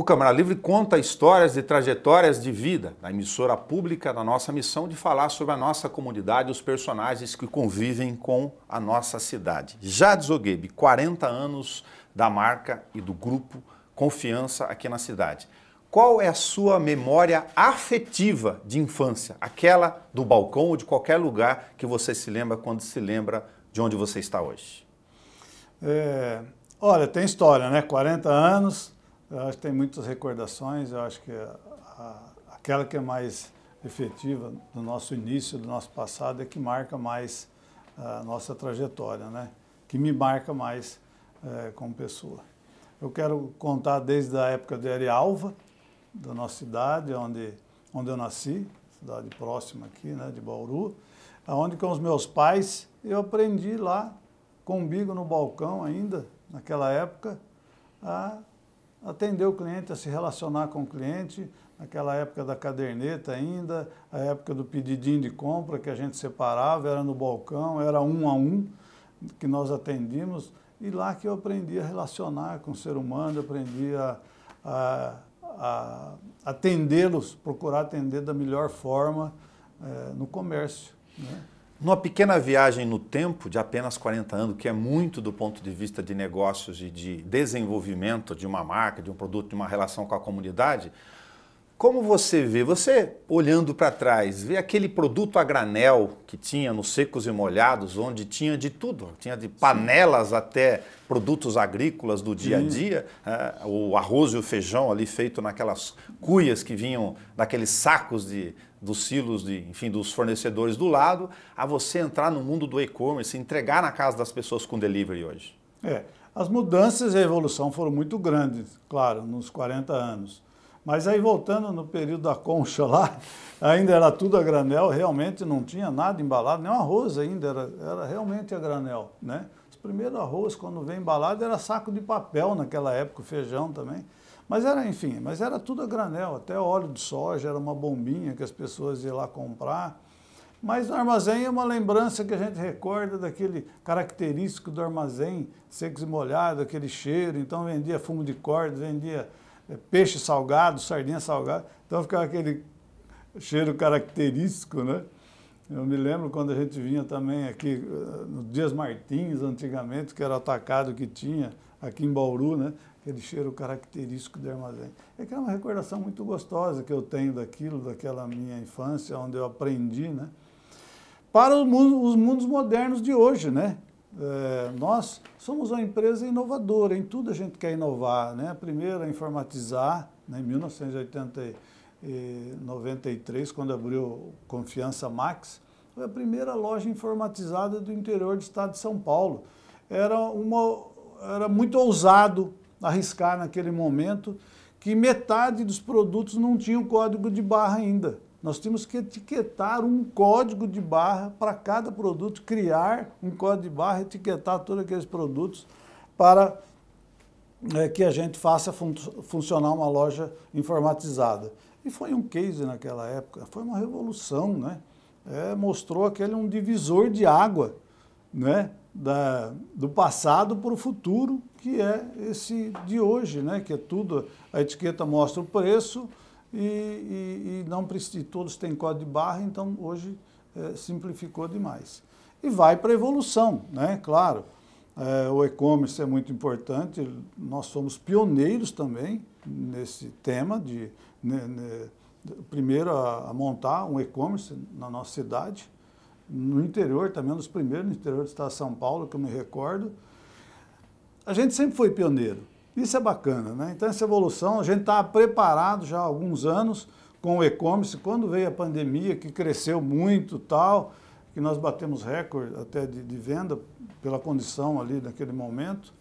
O Câmara Livre conta histórias e trajetórias de vida da emissora pública da nossa missão de falar sobre a nossa comunidade e os personagens que convivem com a nossa cidade. Jades Oguebe, 40 anos da marca e do grupo Confiança aqui na cidade. Qual é a sua memória afetiva de infância? Aquela do balcão ou de qualquer lugar que você se lembra quando se lembra de onde você está hoje? É, olha, tem história, né? 40 anos eu acho que tem muitas recordações, eu acho que a, a, aquela que é mais efetiva do nosso início, do nosso passado, é que marca mais a nossa trajetória, né? que me marca mais é, como pessoa. Eu quero contar desde a época de Alva da nossa cidade, onde, onde eu nasci, cidade próxima aqui, né, de Bauru, onde com os meus pais eu aprendi lá, com no balcão ainda, naquela época, a atender o cliente, a se relacionar com o cliente, naquela época da caderneta ainda, a época do pedidinho de compra que a gente separava, era no balcão, era um a um que nós atendíamos, e lá que eu aprendi a relacionar com o ser humano, aprendi a, a, a atendê-los, procurar atender da melhor forma é, no comércio. Né? Numa pequena viagem no tempo de apenas 40 anos, que é muito do ponto de vista de negócios e de desenvolvimento de uma marca, de um produto, de uma relação com a comunidade, como você vê, você olhando para trás, vê aquele produto a granel que tinha nos secos e molhados, onde tinha de tudo, tinha de panelas Sim. até produtos agrícolas do dia a dia, né? o arroz e o feijão ali feito naquelas cuias que vinham, daqueles sacos de, dos silos, de, enfim, dos fornecedores do lado, a você entrar no mundo do e-commerce, entregar na casa das pessoas com delivery hoje? É, as mudanças e a evolução foram muito grandes, claro, nos 40 anos. Mas aí voltando no período da concha lá, ainda era tudo a granel, realmente não tinha nada embalado, nem o arroz ainda, era, era realmente a granel, né? Os primeiros arroz, quando vem embalado, era saco de papel naquela época, o feijão também. Mas era, enfim, mas era tudo a granel, até óleo de soja, era uma bombinha que as pessoas iam lá comprar. Mas o armazém é uma lembrança que a gente recorda daquele característico do armazém, secos e molhados, aquele cheiro. Então vendia fumo de corda, vendia eh, peixe salgado, sardinha salgada. Então ficava aquele cheiro característico, né? Eu me lembro quando a gente vinha também aqui eh, no Dias Martins, antigamente, que era atacado que tinha aqui em Bauru, né? aquele cheiro característico do armazém. É que é uma recordação muito gostosa que eu tenho daquilo, daquela minha infância, onde eu aprendi, né? Para os mundos, modernos de hoje, né? É, nós somos uma empresa inovadora, em tudo a gente quer inovar, né? Primeiro, a informatizar, né? em 1993, eh, quando abriu Confiança Max, foi a primeira loja informatizada do interior do estado de São Paulo. Era, uma, era muito ousado arriscar naquele momento que metade dos produtos não tinha código de barra ainda. Nós tínhamos que etiquetar um código de barra para cada produto, criar um código de barra, etiquetar todos aqueles produtos para é, que a gente faça fun funcionar uma loja informatizada. E foi um case naquela época, foi uma revolução, né? É, mostrou aquele um divisor de água, né? da, do passado para o futuro, que é esse de hoje, né? que é tudo, a etiqueta mostra o preço e, e, e não precisa, todos têm código de barra, então hoje é, simplificou demais. E vai para a evolução, né? claro. É, o e-commerce é muito importante, nós somos pioneiros também nesse tema de, ne, né, ne, né, primeiro a, a montar um e-commerce na nossa cidade, no interior também, um dos primeiros no interior do estado de São Paulo, que eu me recordo. A gente sempre foi pioneiro. Isso é bacana, né? Então, essa evolução, a gente estava tá preparado já há alguns anos com o e-commerce. Quando veio a pandemia, que cresceu muito tal, que nós batemos recorde até de, de venda pela condição ali naquele momento,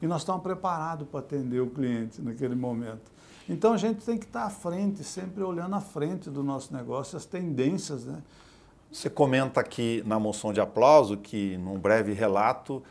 e nós estávamos preparados para atender o cliente naquele momento. Então, a gente tem que estar à frente, sempre olhando à frente do nosso negócio, as tendências, né? Você comenta aqui na moção de aplauso que, num breve relato,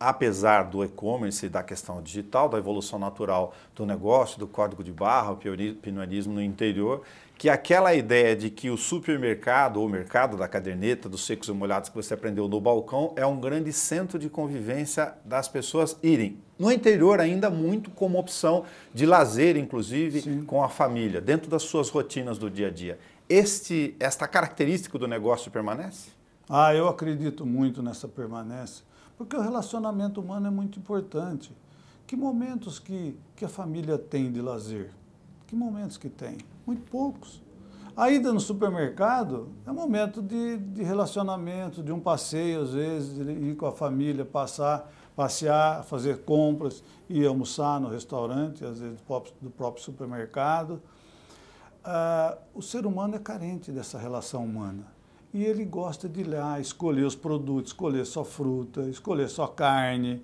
apesar do e-commerce e da questão digital, da evolução natural do negócio, do código de barra, o pioneirismo no interior, que aquela ideia de que o supermercado ou o mercado da caderneta, dos secos e molhados que você aprendeu no balcão, é um grande centro de convivência das pessoas irem. No interior, ainda muito como opção de lazer, inclusive Sim. com a família, dentro das suas rotinas do dia a dia este, esta característica do negócio permanece? Ah, eu acredito muito nessa permanência, porque o relacionamento humano é muito importante. Que momentos que, que a família tem de lazer? Que momentos que tem? Muito poucos. A ida no supermercado é um momento de, de, relacionamento, de um passeio, às vezes, de ir com a família, passar, passear, fazer compras, ir almoçar no restaurante, às vezes do próprio, do próprio supermercado ah, o ser humano é carente dessa relação humana. E ele gosta de ir lá, escolher os produtos, escolher só fruta, escolher só carne.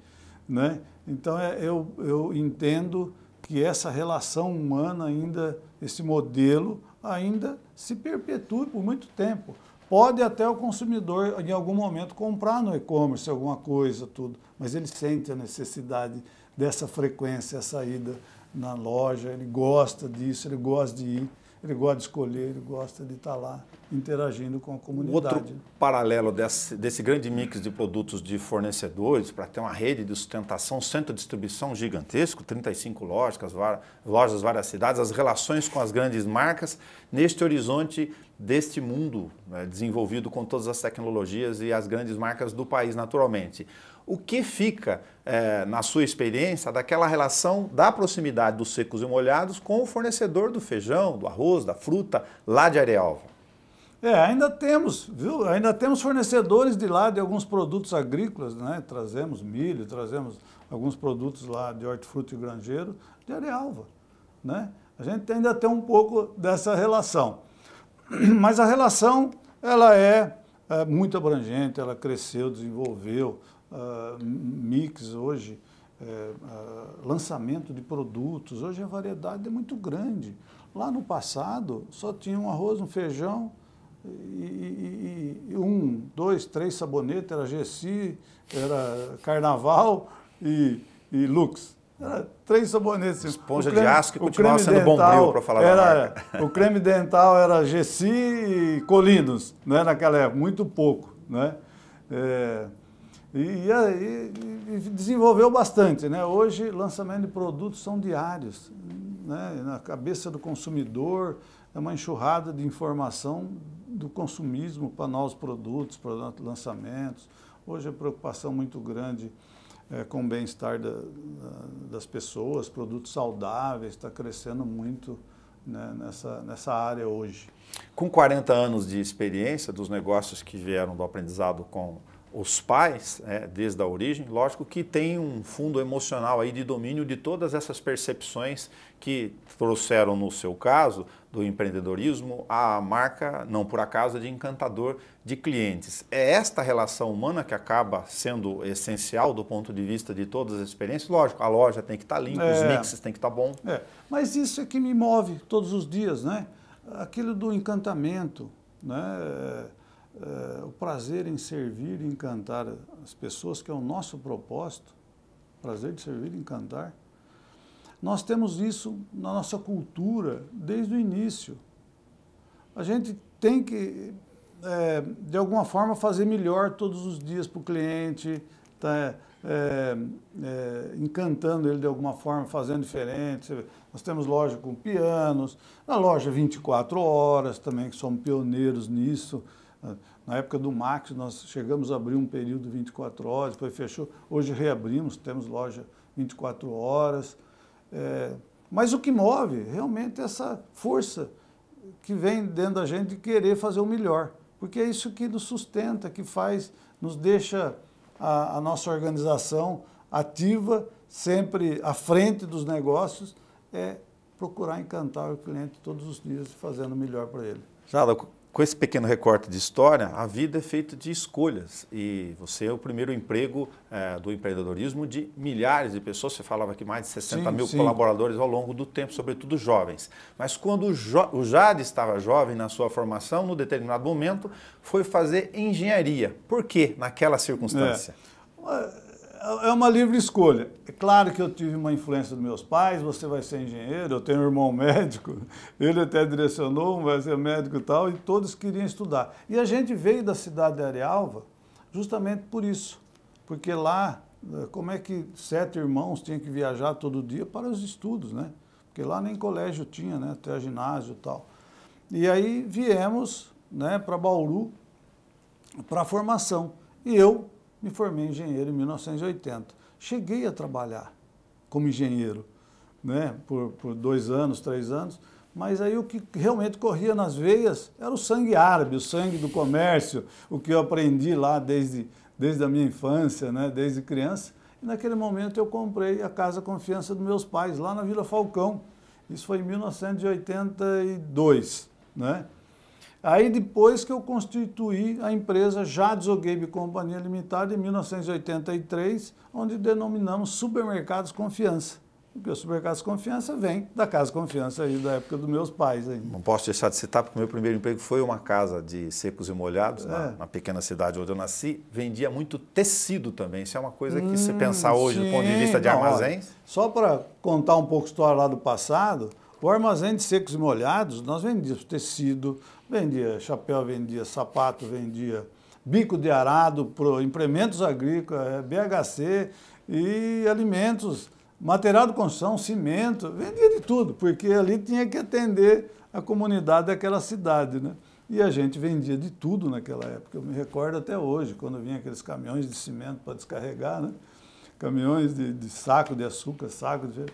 Né? Então é, eu, eu entendo que essa relação humana ainda, esse modelo, ainda se perpetua por muito tempo. Pode até o consumidor, em algum momento, comprar no e-commerce alguma coisa, tudo, mas ele sente a necessidade dessa frequência, essa saída na loja, ele gosta disso, ele gosta de ir ele gosta de escolher, ele gosta de estar lá interagindo com a comunidade. Outro paralelo desse, desse grande mix de produtos de fornecedores, para ter uma rede de sustentação, centro de distribuição gigantesco, 35 lojas, lojas várias cidades, as relações com as grandes marcas, neste horizonte deste mundo né, desenvolvido com todas as tecnologias e as grandes marcas do país, naturalmente o que fica, é, na sua experiência, daquela relação da proximidade dos secos e molhados com o fornecedor do feijão, do arroz, da fruta, lá de Arealva? É, ainda temos, viu? Ainda temos fornecedores de lá de alguns produtos agrícolas, né? Trazemos milho, trazemos alguns produtos lá de hortifruti e granjeiro de Arealva, né? A gente ainda tem um pouco dessa relação. Mas a relação, ela é, é muito abrangente, ela cresceu, desenvolveu, ah, mix hoje, uh, lançamento de produtos. Hoje a variedade é muito grande. Lá no passado só tinha um arroz, um feijão e, e, e um, dois, três sabonetes, era Gessi, era Carnaval e, e Lux. Era três sabonetes. Esponja creme, de aço que continuava sendo bombril, para falar era, O creme dental era Gessi e Colinos, né, naquela época, muito pouco. Né? É, e, aí é, desenvolveu bastante. Né? Hoje, lançamento de produtos são diários. Né? Na cabeça do consumidor, é uma enxurrada de informação do consumismo para novos produtos, para lançamentos. Hoje, a preocupação muito grande é, com o bem-estar da, das pessoas, produtos saudáveis, está crescendo muito né, nessa, nessa área hoje. Com 40 anos de experiência dos negócios que vieram do aprendizado com os pais, é, desde a origem, lógico que tem um fundo emocional aí de domínio de todas essas percepções que trouxeram, no seu caso, do empreendedorismo, a marca, não por acaso, de encantador de clientes. É esta relação humana que acaba sendo essencial do ponto de vista de todas as experiências. Lógico, a loja tem que estar tá limpa, é, os mixes tem que estar tá bom. É. Mas isso é que me move todos os dias, né? Aquilo do encantamento, né? Eh, o prazer em servir e encantar as pessoas, que é o nosso propósito, prazer de servir e encantar, nós temos isso na nossa cultura desde o início. A gente tem que, é, de alguma forma, fazer melhor todos os dias para o cliente, tá, é, é, encantando ele de alguma forma, fazendo diferente. Nós temos loja com pianos, na loja 24 horas também, que somos pioneiros nisso. Na época do Max, nós chegamos a abrir um período 24 horas, depois fechou. Hoje reabrimos, temos loja 24 horas. É, mas o que move realmente é essa força que vem dentro da gente de querer fazer o melhor. Porque é isso que nos sustenta, que faz, nos deixa a, a nossa organização ativa, sempre à frente dos negócios, é procurar encantar o cliente todos os dias e fazendo o melhor para ele. Jada, com esse pequeno recorte de história, a vida é feita de escolhas e você é o primeiro emprego é, do empreendedorismo de milhares de pessoas. Você falava que mais de 60 sim, mil sim. colaboradores ao longo do tempo, sobretudo jovens. Mas quando o, jo o Jade estava jovem na sua formação, no determinado momento, foi fazer engenharia. Por quê naquela circunstância? É. É, é uma livre escolha. É claro que eu tive uma influência dos meus pais, você vai ser engenheiro, eu tenho um irmão médico, ele até direcionou, um vai ser médico e tal, e todos queriam estudar. E a gente veio da cidade de Arealva justamente por isso, porque lá, eh, como é que sete irmãos tinham que viajar todo dia para os estudos, né? Porque lá nem colégio tinha, né? Até ginásio e tal. E aí viemos né, para Bauru para a formação. E eu me formei engenheiro em 1980. Cheguei a trabalhar como engenheiro, né, por, por dois anos, três anos, mas aí o que realmente corria nas veias era o sangue árabe, o sangue do comércio, o que eu aprendi lá desde, desde a minha infância, né, desde criança. E naquele momento eu comprei a Casa Confiança dos meus pais, lá na Vila Falcão. Isso foi em 1982, né? Aí depois que eu constituí a empresa Jadson Game Companhia Limitada em 1983, onde denominamos Supermercados Confiança. Porque o Supermercados Confiança vem da Casa Confiança aí da época dos meus pais. Aí. Não posso deixar de citar, porque o meu primeiro emprego foi uma casa de secos e molhados, é. na, na, pequena cidade onde eu nasci. Vendia muito tecido também. Isso é uma coisa que hum, se pensar hoje sim. do ponto de vista de Não, armazéns. só para contar um pouco a história lá do passado, o armazém de secos e molhados, nós vendíamos tecido, Vendia chapéu, vendia sapato, vendia bico de arado, implementos agrícolas, é, BHC e alimentos, material de construção, cimento, vendia de tudo, porque ali tinha que atender a comunidade daquela cidade, né? E a gente vendia de tudo naquela época. Eu me recordo até hoje, quando vinha aqueles caminhões de cimento para descarregar, né? caminhões de, de, saco de açúcar, saco de.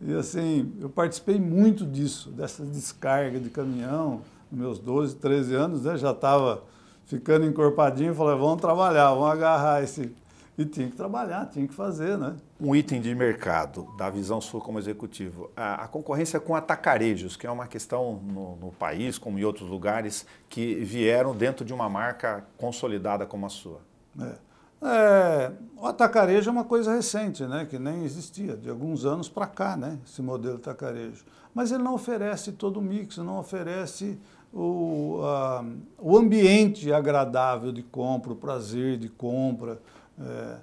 E assim, eu participei muito disso, dessa descarga de caminhão meus 12, 13 anos, né? Já estava ficando encorpadinho, falei, vamos trabalhar, vamos agarrar esse... E tinha que trabalhar, tinha que fazer, né? Um item de mercado da visão sua como executivo, a, a concorrência com atacarejos, que é uma questão no, no, país, como em outros lugares, que vieram dentro de uma marca consolidada como a sua. É. É, o atacarejo é uma coisa recente, né? que nem existia, de alguns anos para cá, né? esse modelo atacarejo. Mas ele não oferece todo o mix, não oferece o, o ambiente agradável de compra, o prazer de compra, é,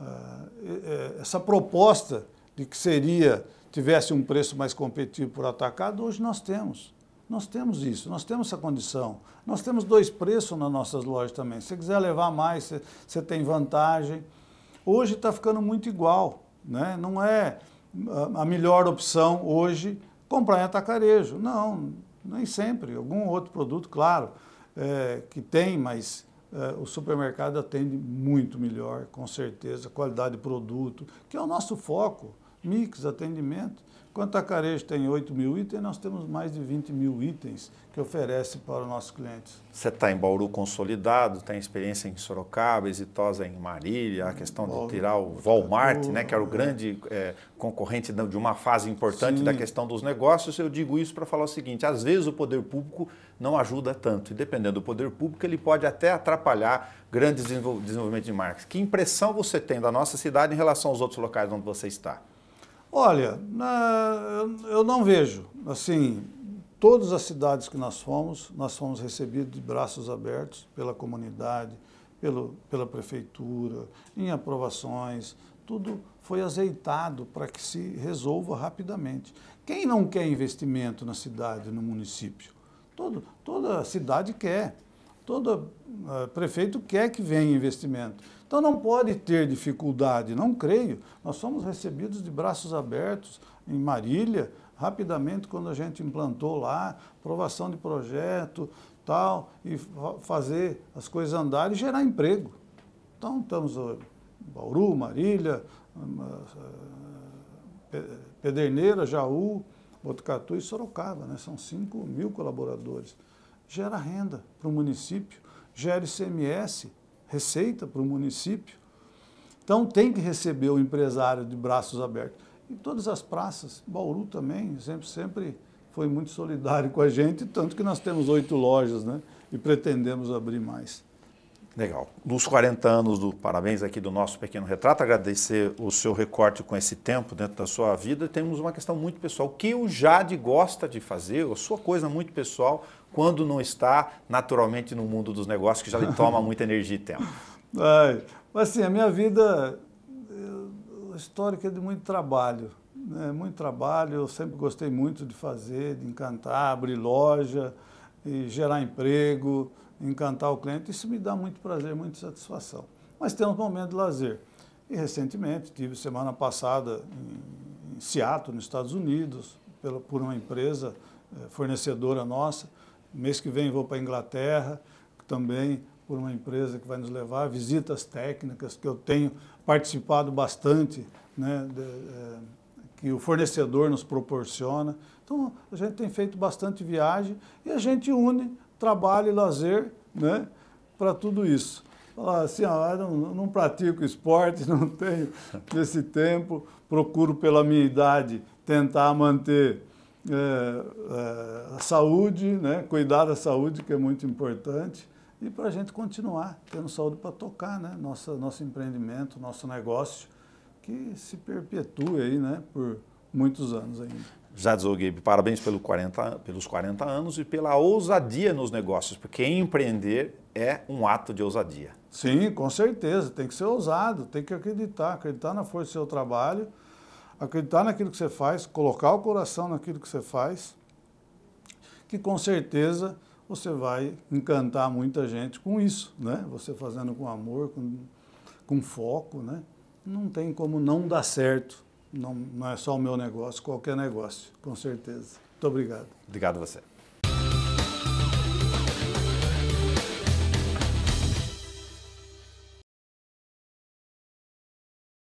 é, é, essa proposta de que seria tivesse um preço mais competitivo por atacado, hoje nós temos. Nós temos isso, nós temos essa condição. Nós temos dois preços nas nossas lojas também. Se você quiser levar mais, você tem vantagem. Hoje está ficando muito igual, né? não é a melhor opção hoje comprar em atacarejo. Não, nem sempre, algum outro produto, claro, é, que tem, mas é, o supermercado atende muito melhor, com certeza, qualidade de produto, que é o nosso foco, mix, atendimento. Quanto a Carejo tem 8 mil itens, nós temos mais de 20 mil itens que oferece para os nossos clientes. Você está em Bauru consolidado, tem experiência em Sorocaba, exitosa em Marília, a questão Bauru, de tirar o Walmart, né, que era o grande é, concorrente de uma fase importante sim. da questão dos negócios. Eu digo isso para falar o seguinte, às vezes o poder público não ajuda tanto. E dependendo do poder público, ele pode até atrapalhar grandes desenvolvimentos de marcas. Que impressão você tem da nossa cidade em relação aos outros locais onde você está? Olha, na, eu não vejo. Assim, todas as cidades que nós fomos, nós fomos recebidos de braços abertos pela comunidade, pelo, pela prefeitura, em aprovações, tudo foi azeitado para que se resolva rapidamente. Quem não quer investimento na cidade, no município? Todo, toda cidade quer todo ah, prefeito quer que venha investimento. Então não pode ter dificuldade, não creio. Nós somos recebidos de braços abertos em Marília, rapidamente quando a gente implantou lá, aprovação de projeto, tal, e fazer as coisas andarem e gerar emprego. Então estamos em ah, Bauru, Marília, ah, Pederneira, Jaú, Botucatu e Sorocaba, né? são 5 mil colaboradores gera renda para o município, gera ICMS, receita para o município. Então tem que receber o empresário de braços abertos. E todas as praças, Bauru também, sempre, sempre foi muito solidário com a gente, tanto que nós temos oito lojas né, e pretendemos abrir mais. Legal. Nos 40 anos do parabéns aqui do nosso pequeno retrato, agradecer o seu recorte com esse tempo dentro da sua vida. Temos uma questão muito pessoal. O que o Jade gosta de fazer, a sua coisa muito pessoal, quando não está naturalmente no mundo dos negócios, que já lhe toma muita energia e tempo? É, assim, a minha vida eh, a histórica é de muito trabalho. Né? Muito trabalho. Eu sempre gostei muito de fazer, de encantar, abrir loja, e gerar emprego encantar o cliente, isso me dá muito prazer, muita satisfação. Mas temos momentos de lazer. E recentemente, tive semana passada em, em Seattle, nos Estados Unidos, pela, por uma empresa eh, fornecedora nossa. Mês que vem vou para a Inglaterra, também por uma empresa que vai nos levar, visitas técnicas que eu tenho participado bastante, né, de, eh, que o fornecedor nos proporciona. Então, a gente tem feito bastante viagem e a gente une trabalho e lazer, né? Para tudo isso. Falar assim, ah, não, não pratico esporte, não tenho esse tempo, procuro pela minha idade tentar manter é, é, a saúde, né? cuidar da saúde, que é muito importante, e para a gente continuar tendo saúde para tocar né? Nossa, nosso empreendimento, nosso negócio, que se perpetue aí, né? por muitos anos ainda. Jad parabéns pelo 40, pelos 40 anos e pela ousadia nos negócios, porque empreender é um ato de ousadia. Sim, com certeza, tem que ser ousado, tem que acreditar, acreditar na força do seu trabalho, acreditar naquilo que você faz, colocar o coração naquilo que você faz, que com certeza você vai encantar muita gente com isso, né? Você fazendo com amor, com, com foco, né? Não tem como não dar certo. Não, não é só o meu negócio, qualquer negócio, com certeza. Muito obrigado. Obrigado a você.